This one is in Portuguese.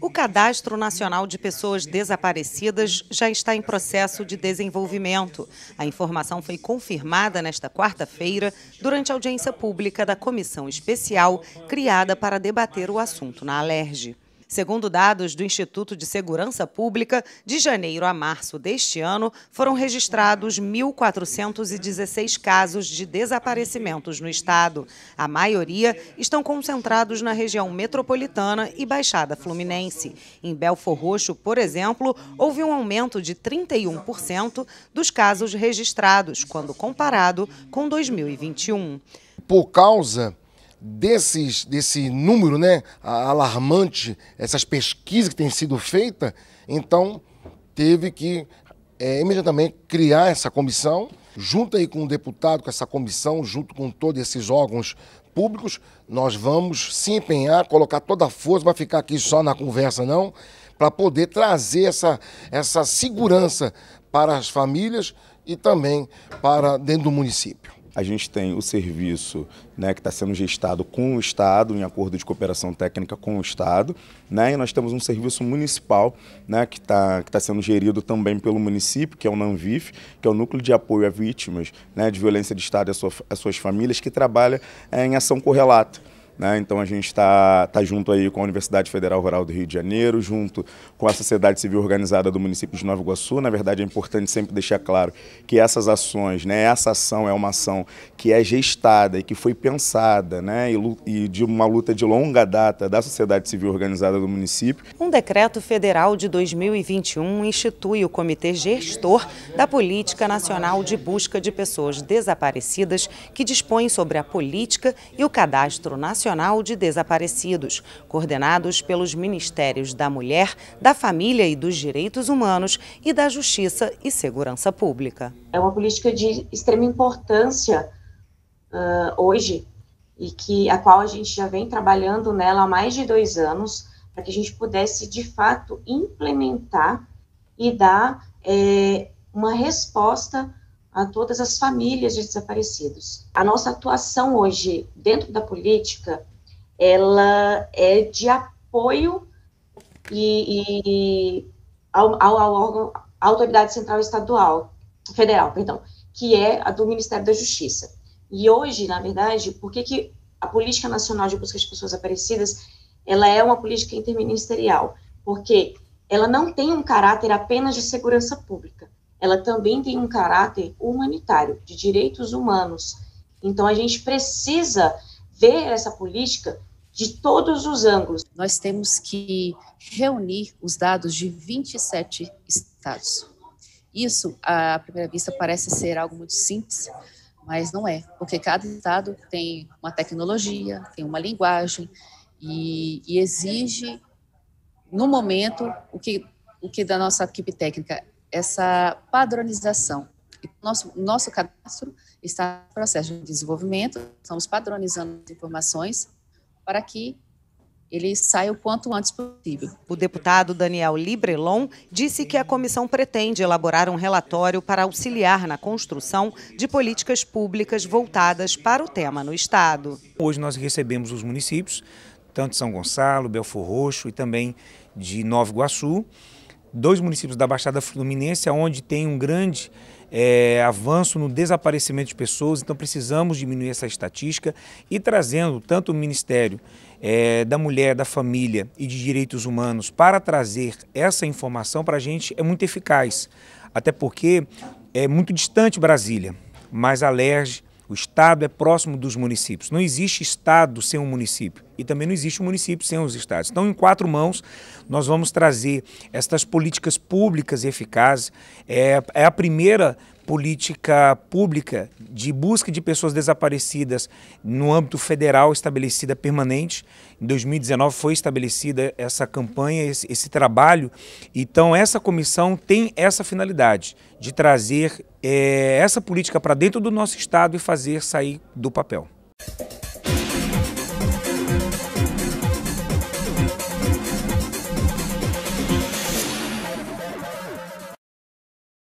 O Cadastro Nacional de Pessoas Desaparecidas já está em processo de desenvolvimento. A informação foi confirmada nesta quarta-feira durante a audiência pública da comissão especial criada para debater o assunto na Alerj. Segundo dados do Instituto de Segurança Pública, de janeiro a março deste ano, foram registrados 1.416 casos de desaparecimentos no estado. A maioria estão concentrados na região metropolitana e Baixada Fluminense. Em Belfor Roxo, por exemplo, houve um aumento de 31% dos casos registrados, quando comparado com 2021. Por causa desses, desse número né, alarmante, essas pesquisas que têm sido feitas, então teve que é, imediatamente criar essa comissão, junto aí com o deputado, com essa comissão, junto com todos esses órgãos públicos, nós vamos se empenhar, colocar toda a força, vai ficar aqui só na conversa não, para poder trazer essa, essa segurança para as famílias e também para dentro do município. A gente tem o serviço né, que está sendo gestado com o Estado, em acordo de cooperação técnica com o Estado, né, e nós temos um serviço municipal né, que está que tá sendo gerido também pelo município, que é o NANVIF, que é o Núcleo de Apoio a Vítimas né, de Violência de Estado e as suas famílias, que trabalha é, em ação correlata. Né? Então a gente está tá junto aí com a Universidade Federal Rural do Rio de Janeiro, junto com a sociedade civil organizada do município de Nova Iguaçu. Na verdade é importante sempre deixar claro que essas ações, né, essa ação é uma ação que é gestada e que foi pensada né, e, e de uma luta de longa data da sociedade civil organizada do município. Um decreto federal de 2021 institui o Comitê Gestor da Política Nacional de Busca de Pessoas Desaparecidas, que dispõe sobre a política e o cadastro nacional Nacional de Desaparecidos, coordenados pelos Ministérios da Mulher, da Família e dos Direitos Humanos e da Justiça e Segurança Pública. É uma política de extrema importância uh, hoje e que a qual a gente já vem trabalhando nela há mais de dois anos para que a gente pudesse de fato implementar e dar é, uma resposta a todas as famílias de desaparecidos. A nossa atuação hoje dentro da política, ela é de apoio e, e ao, ao, ao órgão, à autoridade central estadual, federal, perdão, que é a do Ministério da Justiça. E hoje, na verdade, por que, que a política nacional de busca de pessoas desaparecidas, ela é uma política interministerial? Porque ela não tem um caráter apenas de segurança pública ela também tem um caráter humanitário, de direitos humanos. Então, a gente precisa ver essa política de todos os ângulos. Nós temos que reunir os dados de 27 estados. Isso, à primeira vista, parece ser algo muito simples, mas não é, porque cada estado tem uma tecnologia, tem uma linguagem e, e exige, no momento, o que, o que da nossa equipe técnica essa padronização. Nosso, nosso cadastro está em processo de desenvolvimento, estamos padronizando as informações para que ele saia o quanto antes possível. O deputado Daniel Librelon disse que a comissão pretende elaborar um relatório para auxiliar na construção de políticas públicas voltadas para o tema no Estado. Hoje nós recebemos os municípios, tanto de São Gonçalo, Belfor Roxo e também de Nova Iguaçu, dois municípios da Baixada Fluminense, onde tem um grande é, avanço no desaparecimento de pessoas, então precisamos diminuir essa estatística e trazendo tanto o Ministério é, da Mulher, da Família e de Direitos Humanos para trazer essa informação para a gente é muito eficaz, até porque é muito distante Brasília, mas a LERJ o Estado é próximo dos municípios. Não existe Estado sem um município. E também não existe um município sem os estados. Então, em quatro mãos, nós vamos trazer estas políticas públicas eficazes. É, é a primeira política pública de busca de pessoas desaparecidas no âmbito federal estabelecida permanente. Em 2019 foi estabelecida essa campanha, esse, esse trabalho. Então, essa comissão tem essa finalidade de trazer é, essa política para dentro do nosso Estado e fazer sair do papel.